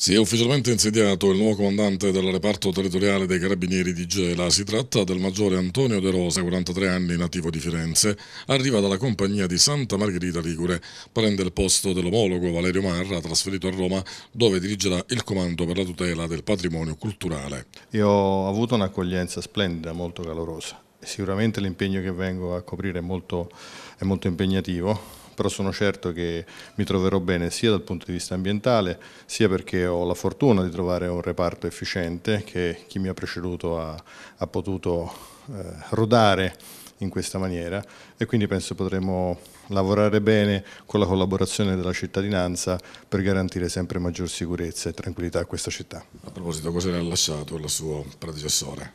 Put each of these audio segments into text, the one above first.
Si è ufficialmente insediato il nuovo comandante del reparto territoriale dei Carabinieri di Gela. Si tratta del maggiore Antonio De Rosa, 43 anni, nativo di Firenze. Arriva dalla compagnia di Santa Margherita Ligure. Prende il posto dell'omologo Valerio Marra, trasferito a Roma, dove dirigerà il comando per la tutela del patrimonio culturale. Io ho avuto un'accoglienza splendida, molto calorosa. Sicuramente l'impegno che vengo a coprire è molto, è molto impegnativo però sono certo che mi troverò bene sia dal punto di vista ambientale, sia perché ho la fortuna di trovare un reparto efficiente che chi mi ha preceduto ha, ha potuto eh, rodare in questa maniera e quindi penso potremo lavorare bene con la collaborazione della cittadinanza per garantire sempre maggior sicurezza e tranquillità a questa città. A proposito, cosa le ha lasciato il suo predecessore?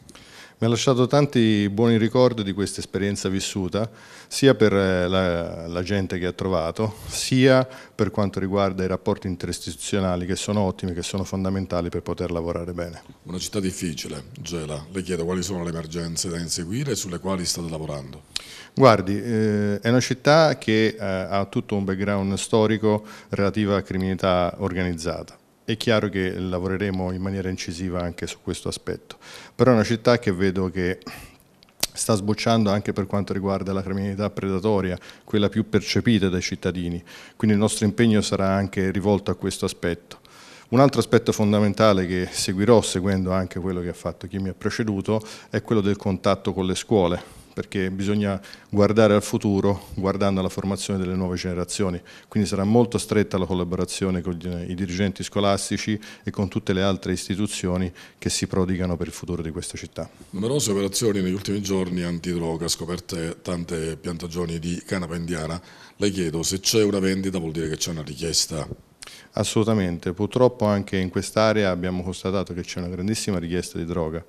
Mi ha lasciato tanti buoni ricordi di questa esperienza vissuta, sia per eh, la, la gente che ha trovato, sia per quanto riguarda i rapporti interistituzionali che sono ottimi, che sono fondamentali per poter lavorare bene. Una città difficile, Gela. Le chiedo quali sono le emergenze da inseguire e sulle quali state lavorando? Guardi, eh, è una città che eh, ha tutto un background storico relativo alla criminalità organizzata è chiaro che lavoreremo in maniera incisiva anche su questo aspetto. Però è una città che vedo che sta sbocciando anche per quanto riguarda la criminalità predatoria, quella più percepita dai cittadini, quindi il nostro impegno sarà anche rivolto a questo aspetto. Un altro aspetto fondamentale che seguirò, seguendo anche quello che ha fatto chi mi ha preceduto, è quello del contatto con le scuole perché bisogna guardare al futuro guardando alla formazione delle nuove generazioni, quindi sarà molto stretta la collaborazione con i dirigenti scolastici e con tutte le altre istituzioni che si prodigano per il futuro di questa città. Numerose operazioni negli ultimi giorni antidroga, scoperte tante piantagioni di canapa indiana, le chiedo se c'è una vendita vuol dire che c'è una richiesta Assolutamente, purtroppo anche in quest'area abbiamo constatato che c'è una grandissima richiesta di droga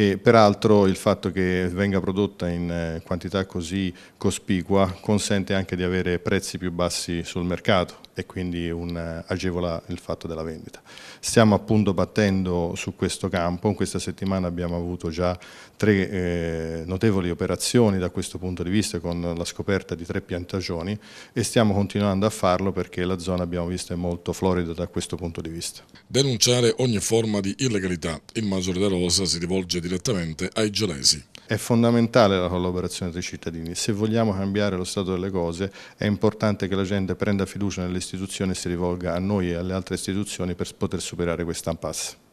e peraltro il fatto che venga prodotta in eh, quantità così cospicua consente anche di avere prezzi più bassi sul mercato e quindi un, eh, agevola il fatto della vendita. Stiamo appunto battendo su questo campo, in questa settimana abbiamo avuto già tre eh, notevoli operazioni da questo punto di vista con la scoperta di tre piantagioni e stiamo continuando a farlo perché la zona abbiamo visto è molto florida da questo punto di vista. Denunciare ogni forma di illegalità, il Maggiore della Rosa si rivolge direttamente ai gelesi. È fondamentale la collaborazione tra i cittadini, se vogliamo cambiare lo stato delle cose è importante che la gente prenda fiducia nelle istituzioni istituzione si rivolga a noi e alle altre istituzioni per poter superare questa impasse.